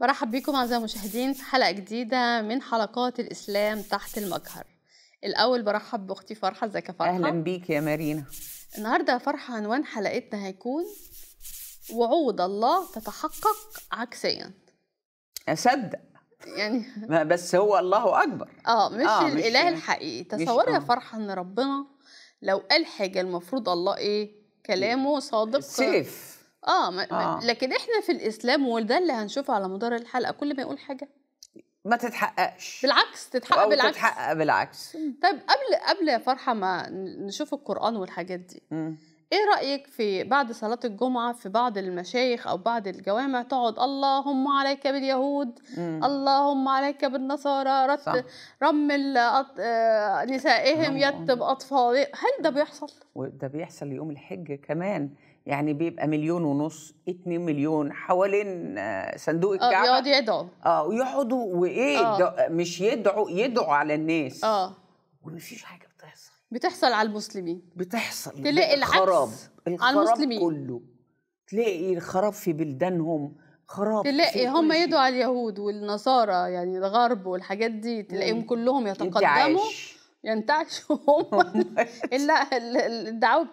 مرحب بكم أعزائي المشاهدين في حلقة جديدة من حلقات الإسلام تحت المجهر الأول برحب بأختي فرحة ازيك يا فرحة أهلا بيك يا مارينا النهاردة يا فرحة عنوان حلقتنا هيكون وعود الله تتحقق عكسيا أصدق يعني ما بس هو الله أكبر آه مش آه الإله مش الحقيقي تصور يا آه. فرحة إن ربنا لو قال حاجة المفروض الله إيه كلامه صادق سيف اه, ما آه. لكن احنا في الاسلام وده اللي هنشوفه على مدار الحلقه كل ما يقول حاجه ما تتحققش بالعكس تتحقق أو بالعكس تتحقق بالعكس طيب قبل قبل يا فرحه ما نشوف القران والحاجات دي م. ايه رايك في بعد صلاه الجمعه في بعض المشايخ او بعض الجوامع تقعد اللهم عليك باليهود م. اللهم عليك بالنصارى رت صح. رمل أط... آه، نسائهم يتب اطفال هل ده بيحصل وده بيحصل يوم الحج كمان يعني بيبقى مليون ونص 2 مليون حوالين آه، صندوق آه، الكعبه اه يقعدوا يدعوا اه ويقعدوا وايه آه. مش يدعوا يدعوا على الناس اه ومفيش حاجه بتحصل بتحصل على المسلمين بتحصل تلاقي الخراب على المسلمين كله تلاقي الخراب في بلدانهم خراب تلاقي هم يدعوا على اليهود والنصارى يعني الغرب والحاجات دي تلاقيهم كلهم يتقدموا ينتعش هم الا الدعوه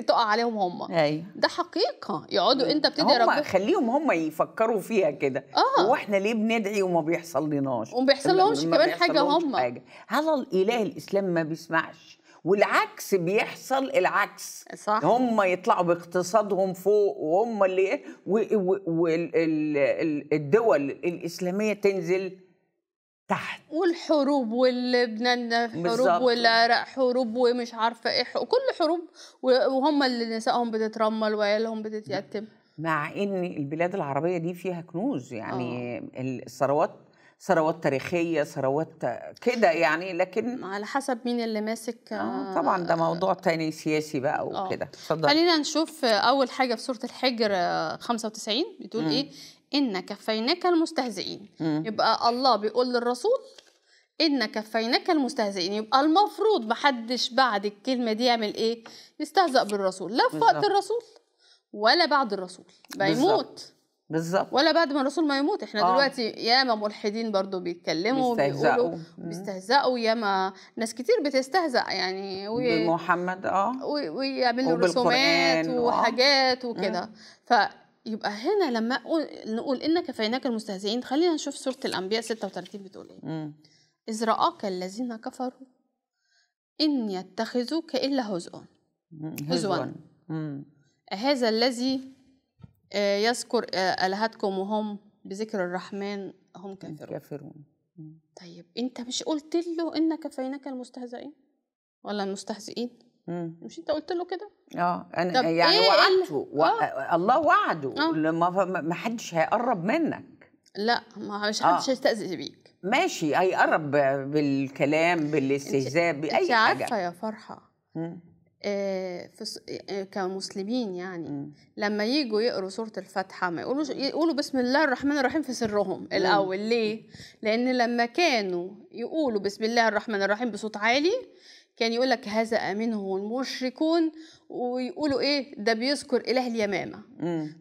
بتقع عليهم هم أيوة. ده حقيقه يقعدوا انت بتدعي ربنا خليهم هم يفكروا فيها كده آه. واحنا ليه بندعي وما بيحصلناش وما بيحصل لهمش كمان حاجه هم حاجة. هل الاله الاسلام ما بيسمعش والعكس بيحصل العكس صح. هم يطلعوا باقتصادهم فوق وهم اللي إيه؟ والدول الاسلاميه تنزل تحت والحروب واللبنان حروب والعراق حروب ومش عارفه ايه حروب. كل حروب وهم اللي نسائهم بتترمل وعيالهم بتتيتم مع ان البلاد العربيه دي فيها كنوز يعني آه. الثروات ثروات تاريخيه ثروات كده يعني لكن على حسب مين اللي ماسك آه, آه، طبعا ده آه، موضوع تاني سياسي بقى آه. وكده آه. خلينا نشوف اول حاجه في سوره الحجر 95 بتقول م. ايه إن كفيناك المستهزئين مم. يبقى الله بيقول للرسول إن كفيناك المستهزئين يبقى المفروض محدش بعد الكلمة دي يعمل إيه يستهزئ بالرسول لا في وقت الرسول ولا بعد الرسول بيموت بالظبط ولا بعد ما الرسول ما يموت احنا آه. دلوقتي ياما ملحدين برضو بيتكلموا وبيقولوا بيستهزئوا ياما ناس كتير بتستهزأ يعني وي... بمحمد اه ويعملوا رسومات آه. وحاجات وكده آه. يبقى هنا لما اقول نقول ان كفيناك المستهزئين خلينا نشوف سوره الانبياء 36 بتقول ايه اذ راك الذين كفروا ان يتخذوك الا هزء هزوا هذا الذي آه، يذكر آه، الهتكم وهم بذكر الرحمن هم كافرون كافرون طيب انت مش قلت له ان كفيناك المستهزئين ولا المستهزئين مم. مش انت قلت له كده اه انا يعني إيه وعدته و... آه. الله وعده آه. لما ما حدش هيقرب منك لا ما مش حدش آه. هيستأذن بيك ماشي هيقرب بالكلام بالاستهزاء باي انت حاجه عارفه يا فرحه آه في آه، كمسلمين يعني مم. لما يجوا يقروا سوره الفاتحه ما يقولوش يقولوا بسم الله الرحمن الرحيم في سرهم الاول ليه لان لما كانوا يقولوا بسم الله الرحمن الرحيم بصوت عالي كان يقول لك هذا امنه المشركون ويقولوا ايه ده بيذكر اله اليمامه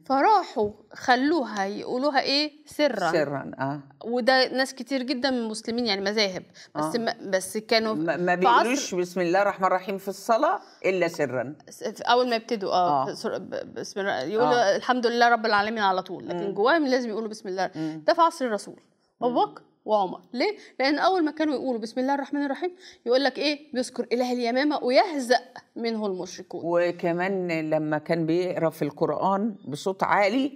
فراحوا خلوها يقولوها ايه سرا سرا اه وده ناس كتير جدا من المسلمين يعني مذاهب بس آه. ما بس كانوا ما, ما بيقولوش بسم الله الرحمن الرحيم في الصلاه الا سرا اول ما يبتدوا اه, آه. بسم الله يقولوا آه. الحمد لله رب العالمين على طول لكن جواهم لازم يقولوا بسم الله مم. ده في عصر الرسول ابو بكر وعمر ليه لان اول ما كانوا يقولوا بسم الله الرحمن الرحيم يقول لك ايه بيذكر اله اليمامه ويهزأ منه المشركون وكمان لما كان بيقرا في القران بصوت عالي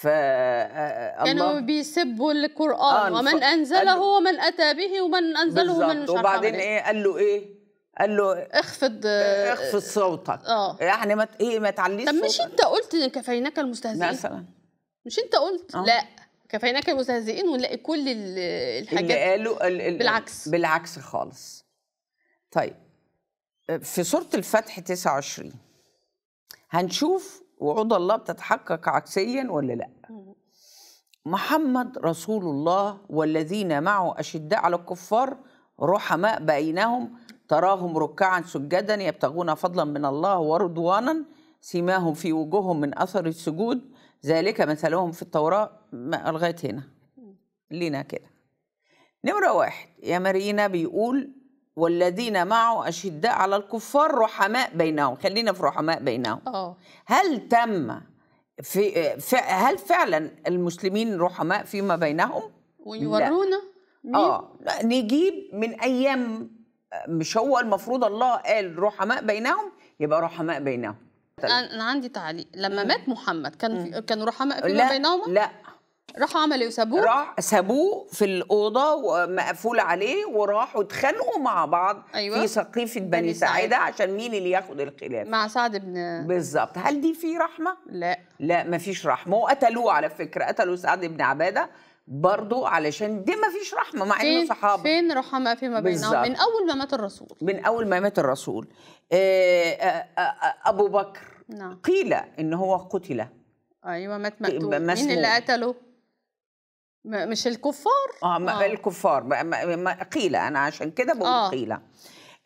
ف آه، آه، كانوا بيسبوا القران آه، ومن انزله ومن اتى به ومن انزله ومن مش وبعدين إيه. ايه قال له ايه قال له اخفض اخفض صوتك اه يعني ما ايه ما تعليش طب مش انت قلت كفيناك المستهزئين مثلا مش انت قلت آه. لا كفيناك المستهزئين ونلاقي كل الحاجات اللي قالوا الـ الـ بالعكس بالعكس خالص طيب في سورة الفتح 29 هنشوف وعود الله بتتحقق عكسيا ولا لا محمد رسول الله والذين معه أشداء على الكفار رحماء بينهم تراهم ركعا سجدا يبتغون فضلا من الله ورضوانا سيماهم في وجوههم من أثر السجود ذلك مثلهم في التوراة لغايه هنا لينا كده نمرة واحد يا مارينا بيقول والذين معه أشداء على الكفار رحماء بينهم خلينا في رحماء بينهم أوه. هل تم في هل فعلا المسلمين رحماء فيما بينهم ويورونا اه نجيب من ايام مش هو المفروض الله قال رحماء بينهم يبقى رحماء بينهم انا عندي تعليق لما مات محمد كان في كانوا رحماء فيما لا بينهم لا راحوا عملوا ايه؟ سابوه راح سابوه في الاوضه ومقفول عليه وراحوا اتخانقوا مع بعض أيوة. في سقيفه بني, بني سعيده سعيد. عشان مين اللي ياخد الخلاف مع سعد بن بالظبط هل دي في رحمه لا لا مفيش رحمه وقتلوه على فكره قتلوا سعد بن عباده برضه علشان دي ما فيش رحمه مع انه صحابه فين رحمه فيما بينهم من اول ما مات الرسول من اول ما مات الرسول آه، آه، آه، ابو بكر نعم. قيل ان هو قتل ايوه مات مقتول مين اللي قتله مش الكفار اه, آه. الكفار قيل انا عشان كده بقول آه. قيل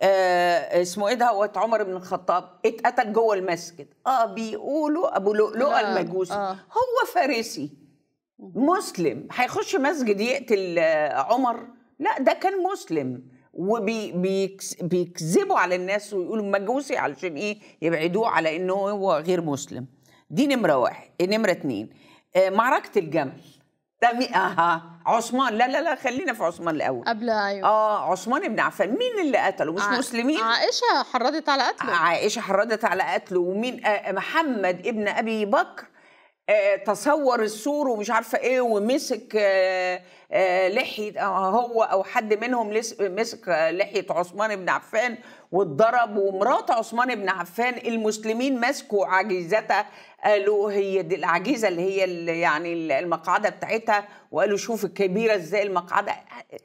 آه اسمه ايه ده هو عمر بن الخطاب اتقتل جوه المسجد اه بيقولوا ابو لؤلؤه آه، المجوسي آه. هو فارسي مسلم هيخش مسجد يقتل آه، عمر لا ده كان مسلم وبيكذبوا على الناس ويقولوا مجوسي علشان ايه يبعدوه على انه هو غير مسلم دي نمره واحد نمره اتنين آه معركه الجمل تمي اها عثمان لا لا لا خلينا في عثمان الاول قبل ايوه اه عثمان بن عفان مين اللي قتله مش ع... مسلمين عائشه حرضت على قتله عائشه حرضت على قتله ومين آه, آه، محمد ابن ابي بكر آه تصور السور ومش عارفه ايه ومسك آه آه لحيه آه، هو او حد منهم مسك آه، لحيه عثمان بن عفان واتضرب ومرات عثمان بن عفان المسلمين مسكوا عجيزتها قالوا هي دي العجيزه اللي هي اللي يعني المقعده بتاعتها وقالوا شوف الكبيره ازاي المقعده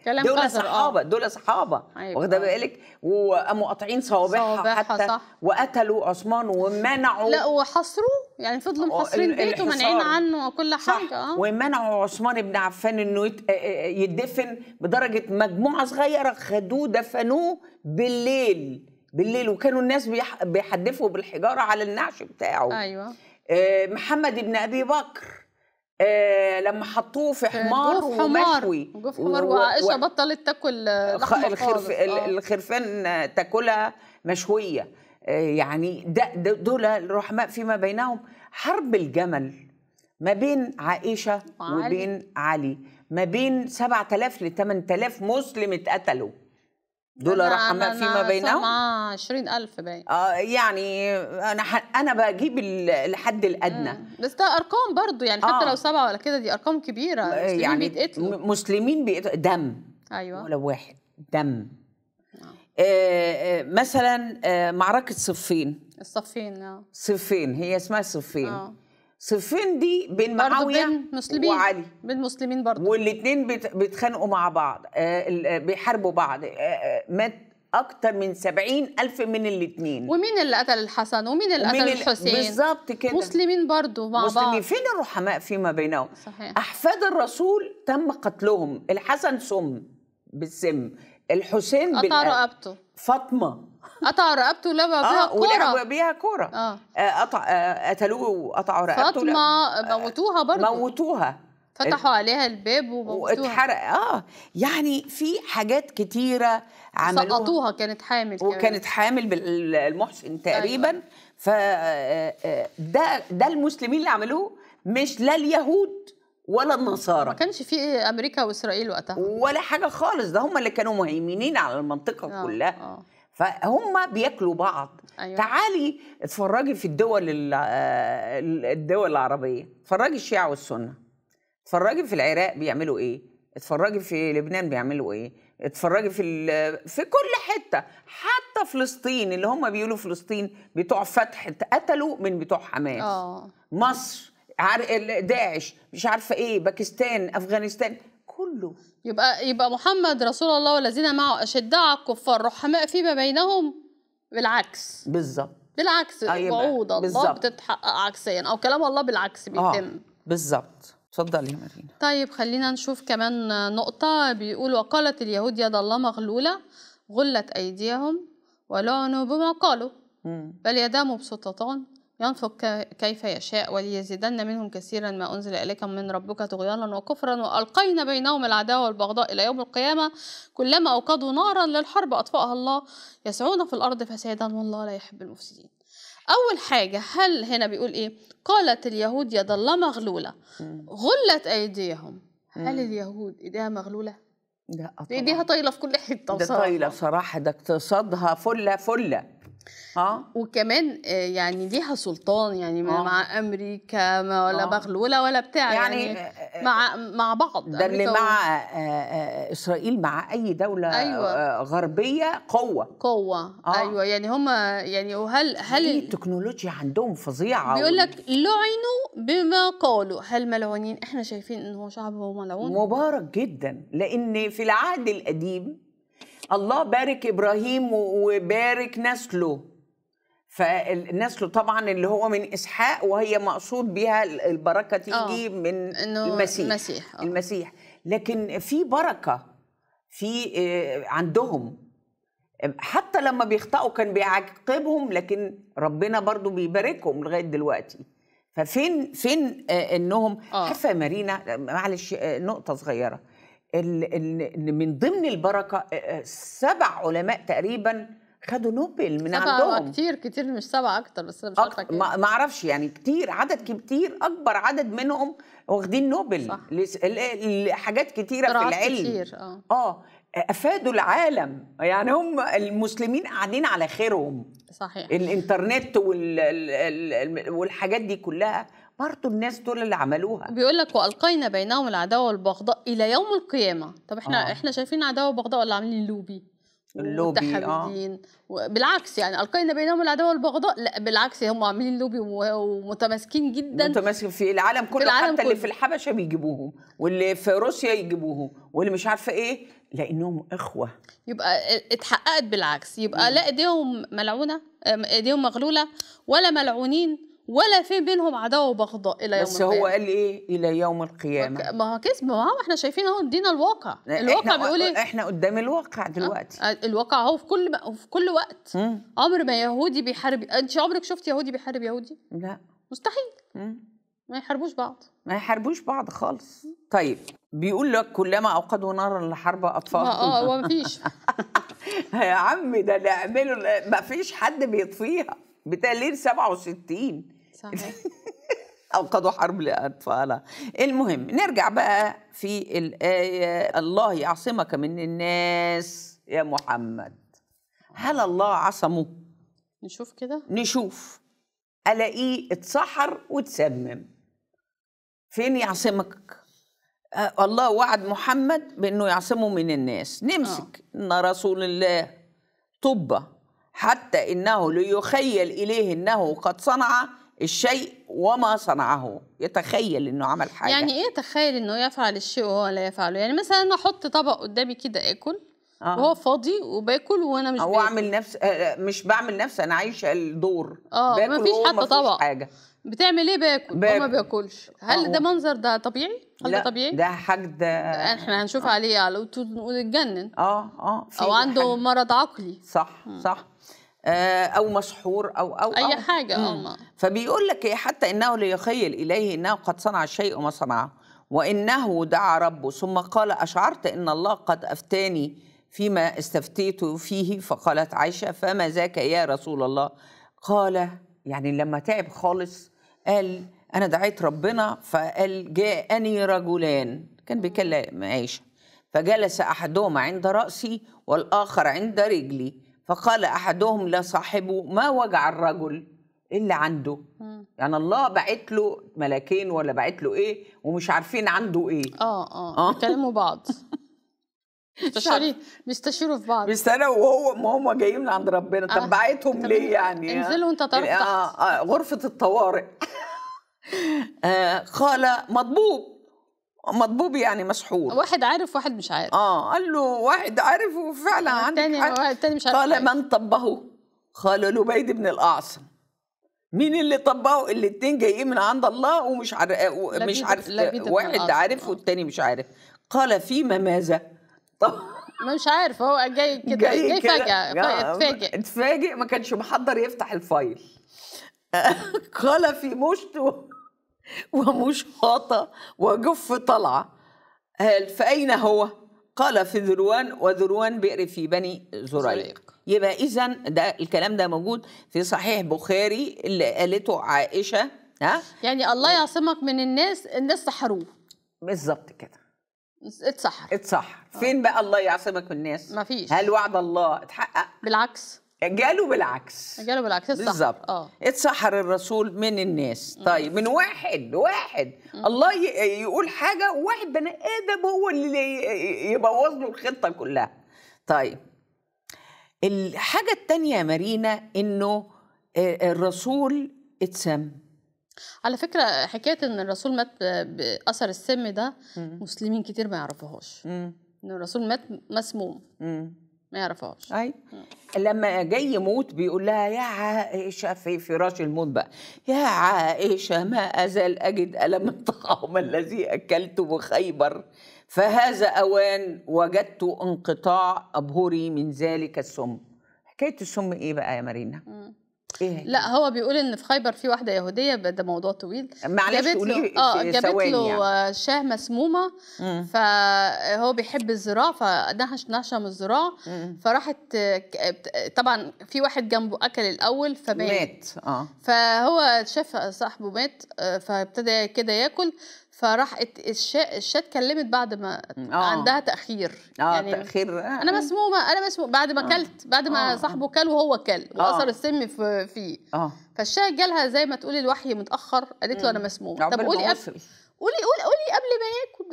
كلام دول آه. صحابه دول صحابه أيوة. واخده بالك وقاموا قاطعين صوابعها حتى صح. وقتلوا عثمان ومنعوا لا وحصروه يعني فضلوا آه، محاصرين بيته ومانعين عنه كل حاجه اه ومنعوا عثمان بن عفان انه آه، يدفن بدرجه مجموعه صغيره خدوه دفنوه بالليل بالليل وكانوا الناس بيحدفوا بالحجاره على النعش بتاعه ايوه آه، محمد بن ابي بكر آه، لما حطوه في حمار جوف حمار ومشوي جوف حمار وعائشه و... بطلت تاكل لحمه الخرف... آه. الخرفان تاكلها مشويه آه، يعني ده دول الرحماء فيما بينهم حرب الجمل ما بين عائشه وعلي. وبين علي ما بين 7000 ل 8000 مسلم اتقتلوا دولار حمام فيما بينهم اه 20000 باين اه يعني انا ح... انا بجيب الحد الادنى مم. بس ده ارقام برضو يعني حتى آه. لو سبعه ولا كده دي ارقام كبيره آه، مسلمين يعني بيتقتلوا مسلمين بيتقتلوا دم ايوه ولو واحد دم آه. آه. آه مثلا آه معركه صفين الصفين اه صفين هي اسمها صفين آه. صفين دي بين معاويه بين مسلمين وعلي بين مسلمين برضه والاثنين بيتخانقوا مع بعض آه، آه، بيحاربوا بعض آه، مات اكتر من سبعين الف من الاثنين ومين اللي قتل الحسن ومين اللي قتل الحسين بالظبط كده مسلمين برضه مع مسلمين. بعض فين الرحماء فيما بينهم صحيح. احفاد الرسول تم قتلهم الحسن سم بالسم الحسين قطع رقبته فاطمه قطعوا رقبته ولعبوا آه، بيها آه كوره ولعبوا بيها كوره آه. آه، قطع آه، قتلوه وقطعوا رقبته فاطمه موتوها برضه موتوها فتحوا عليها الباب وموتوها واتحرق اه يعني في حاجات كتيره عملوها سقطوها كانت حامل وكانت حامل بالمحسن تقريبا أيوة. فده ده المسلمين اللي عملوه مش لا اليهود ولا النصارى ما كانش في امريكا واسرائيل وقتها ولا حاجه خالص ده هم اللي كانوا مهيمنين على المنطقه آه كلها آه. فهم بياكلوا بعض أيوة. تعالي اتفرجي في الدول آه، الدول العربيه اتفرجي الشيعه والسنه اتفرجي في العراق بيعملوا ايه اتفرجي في لبنان بيعملوا ايه اتفرجي في في كل حته حتى فلسطين اللي هم بيقولوا فلسطين بتوع فتح اتقتلوا من بتوع حماس أوه. مصر داعش مش عارفه ايه باكستان افغانستان كله يبقى يبقى محمد رسول الله والذين معه اشداء على الكفار رحماء فيما بينهم بالعكس بالظبط بالعكس آه، وعود الله بتتحقق عكسيا او كلام الله بالعكس آه، بيتم آه بالظبط اتفضلي يا مارينا طيب خلينا نشوف كمان نقطة بيقول وقالت اليهود يد الله مغلولة غلت أيديهم ولعنوا بما قالوا بل يداه مبسوطتان ينفق كيف يشاء وليزيدن منهم كثيرا ما أنزل إليك من ربك طغيانا وكفرا وألقينا بينهم العداوة والبغضاء إلى يوم القيامة كلما أوقدوا نارا للحرب أطفأها الله يسعون في الأرض فسادا والله لا يحب المفسدين أول حاجة هل هنا بيقول إيه قالت اليهود يد الله مغلولة غلت أيديهم هل اليهود إيديها مغلولة؟ لا طبعا. ايديها طايله في كل حته ده طايله صراحه ده اقتصادها فله فله اه وكمان آه، يعني ليها سلطان يعني آه. مع امريكا ما ولا آه. بغلوله ولا بتاع يعني, يعني آه، مع مع بعض ده اللي مع اسرائيل مع اي دوله أيوة. غربيه قوه قوه آه. ايوه يعني هم يعني وهل هل التكنولوجيا عندهم فظيعه بيقول لك لعنوا بما قالوا هل ملعونين احنا شايفين ان هو شعب هو ملعون مبارك جدا لان في العهد القديم الله بارك ابراهيم وبارك نسله فالنسله طبعا اللي هو من اسحاق وهي مقصود بها البركه تيجي أوه. من المسيح المسيح, آه. المسيح لكن في بركه في آه، عندهم حتى لما بيخطئوا كان بيعاقبهم لكن ربنا برضو بيباركهم لغايه دلوقتي ففين فين آه، انهم عارفه مارينا معلش نقطه صغيره ان من ضمن البركه سبع علماء تقريبا خدوا نوبل من سبع عندهم كتير كتير مش سبعة أكتر بس أنا مش عارفة ما أعرفش يعني كتير عدد كتير أكبر عدد منهم واخدين نوبل صح. لحاجات كتيرة في العلم كتير آه. آه افادوا العالم يعني هم المسلمين قاعدين على خيرهم صحيح الانترنت والحاجات دي كلها برضه الناس دول اللي عملوها بيقول لك والقينا بينهم العداوه والبغضاء الى يوم القيامه طب احنا آه. احنا شايفين عداوه وبغضاء ولا عاملين لوبي اللوبي اه بالعكس يعني القينا بينهم العداوه والبغضاء لا بالعكس هم عاملين لوبي ومتماسكين جدا متماسكين في العالم كله في العالم حتى كله. اللي في الحبشه بيجيبوهم واللي في روسيا يجيبوهم واللي مش عارفه ايه لانهم اخوه يبقى اتحققت بالعكس يبقى لا ايديهم ملعونه آه، ايديهم مغلوله ولا ملعونين ولا في بينهم عداوه وبغضاء الى يوم القيامه بس هو قال ايه الى يوم القيامه ما هو كسب ما هو احنا شايفين اهو ادينا الواقع الواقع بيقول ايه احنا قدام الواقع دلوقتي أه, آه، الواقع اهو في كل في كل وقت مم. عمر ما يهودي بيحارب انت عمرك شفت يهودي بيحارب يهودي لا مستحيل مم. ما يحاربوش بعض ما يحاربوش بعض خالص طيب بيقول لك كلما اوقدوا نارا لحرب اطفال اه هو مفيش يا عم ده نعمله ما فيش حد بيطفيها بتقليل 67 صحيح أوقدوا حرب لأطفالها المهم نرجع بقى في الآية الله يعصمك من الناس يا محمد هل الله عصمه؟ نشوف كده نشوف ألاقيه اتسحر واتسمم فين يعصمك؟ آه، الله وعد محمد بأنه يعصمه من الناس نمسك أوه. إن رسول الله طبة حتى إنه ليخيل إليه أنه قد صنع الشيء وما صنعه يتخيل انه عمل حاجه يعني ايه يتخيل انه يفعل الشيء وهو لا يفعله يعني مثلا انا احط طبق قدامي كده اكل آه. وهو فاضي وباكل وانا مش هو اعمل نفس آه، آه، مش بعمل نفس انا عايشه الدور اه باكل مفيش حتى طبق حاجه بتعمل ايه باكل, باكل. ما بياكلش هل آه، ده منظر ده طبيعي هل لا ده طبيعي ده حاجه ده احنا هنشوف آه. عليه على طول اتجنن اه اه او عنده حاجة. مرض عقلي صح م. صح آه، او مسحور او او اي أو. حاجه اه فبيقول لك ايه حتى انه ليخيل اليه انه قد صنع الشيء وما صنعه وانه دعا ربه ثم قال اشعرت ان الله قد افتاني فيما استفتيت فيه فقالت عائشه فما ذاك يا رسول الله قال يعني لما تعب خالص قال انا دعيت ربنا فقال جاءني رجلان كان بيكلم عائشه فجلس احدهما عند راسي والاخر عند رجلي فقال احدهم لصاحبه ما وجع الرجل اللي عنده يعني الله بعت له ملاكين ولا بعت له ايه ومش عارفين عنده ايه اه اه, آه. بيكلموا بعض مستشارين بيستشيروا في بعض بس انا وهو ما هم جايين من عند ربنا طب آه. بعتهم ليه يعني انزلوا انت طرف يعني، آه، تحت آه, آه غرفه الطوارئ آه قال مطبوب مضبوب يعني مسحور واحد عارف واحد مش عارف اه قال له واحد عارف وفعلا عندك واحد تاني مش عارف قال من طبه قال لبيد بن الاعصم مين اللي طبقه الاثنين جايين من عند الله ومش عارف مش عارف واحد عارف آه. والتاني مش عارف قال فيما ماذا طب مش عارف هو جاي كده جاي, جاي آه، فجأة اتفاجئ اتفاجئ ما كانش محضر يفتح الفايل قال في مشت ومش خاطة وجف طلعة قال فأين هو؟ قال في ذروان وذروان بئر في بني زريق يبقى إذا ده الكلام ده موجود في صحيح بخاري اللي قالته عائشة ها؟ يعني الله يعصمك من الناس الناس سحروه بالظبط كده اتسحر اتسحر آه. فين بقى الله يعصمك من الناس؟ مفيش هل وعد الله اتحقق؟ بالعكس جاله بالعكس جاله بالعكس الصح بالظبط اه اتسحر الرسول من الناس طيب من واحد واحد مم. الله يقول حاجه واحد بني ادم هو اللي يبوظ له الخطه كلها طيب الحاجه الثانيه يا مارينا انه آه، الرسول اتسم على فكره حكايه ان الرسول مات باثر السم ده مم. مسلمين كتير ما يعرفوهاش ان الرسول مات مسموم مم. ما يعرفهاش اي آه. لما جاي يموت بيقول لها يا عائشه في فراش الموت بقى يا عائشه ما ازال اجد الم الطعام الذي اكلته بخيبر فهذا اوان وجدت انقطاع ابهري من ذلك السم حكايه السم ايه بقى يا مارينا؟ مم. ايه لا هو بيقول ان في خيبر في واحده يهوديه ده موضوع طويل معلش جابت له اه جابت له يعني. شاه مسمومه مم. فهو بيحب الزراعه فنهش نهشم من الزراعه فراحت طبعا في واحد جنبه اكل الاول فمات مات اه فهو شاف صاحبه مات آه، فابتدى كده ياكل فراح الشات اتكلمت بعد ما أوه. عندها تاخير اه يعني تاخير انا مسمومه انا مسمومه بعد ما اكلت آه. بعد ما أوه. صاحبه كل وهو كل آه. واثر السم في فيه اه فالشات جالها زي ما تقولي الوحي متاخر قالت له انا مسمومه طب قولي قولي قولي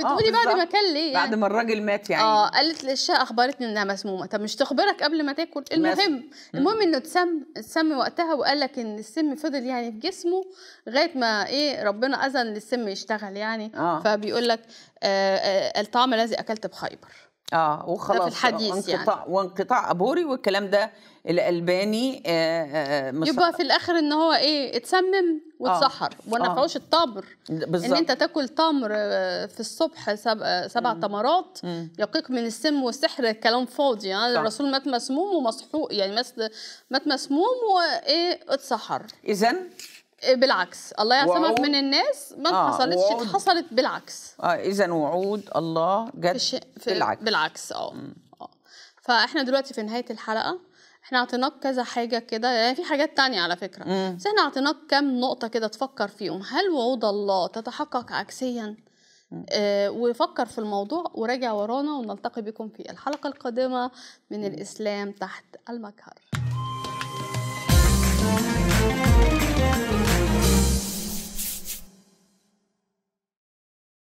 آه، بتقولي بعد ما كان ليه يعني. بعد ما الراجل مات يعني اه قالت الشقه اخبرتني انها مسمومه طب مش تخبرك قبل ما تاكل المهم المهم انه اتسم اتسم وقتها وقال لك ان السم فضل يعني في جسمه لغايه ما ايه ربنا اذن للسم يشتغل يعني آه. فبيقول لك آه آه الطعام الذي اكلت بخيبر اه وخلاص في الحديث وانقطاع يعني. وانقطاع ابوري والكلام ده الالباني آه, آه،, آه، يبقى في الاخر ان هو ايه اتسمم آه، واتسحر آه وما نفعوش آه التمر بالزبط. ان انت تاكل تمر في الصبح سبع, سبع تمرات يقيك من السم والسحر كلام فاضي يعني صح. الرسول مات مسموم ومسحوق يعني مات مسموم وايه اتسحر اذا بالعكس الله يعصمك من الناس ما آه حصلتش حصلت بالعكس اه اذا وعود الله جت في في بالعكس بالعكس آه. اه فاحنا دلوقتي في نهايه الحلقه احنا اعطيناك كذا حاجه كده يعني في حاجات تانية على فكره مم. بس احنا اعطيناك كام نقطه كده تفكر فيهم هل وعود الله تتحقق عكسيا آه وفكر في الموضوع وراجع ورانا ونلتقي بكم في الحلقه القادمه من مم. الاسلام تحت المجهر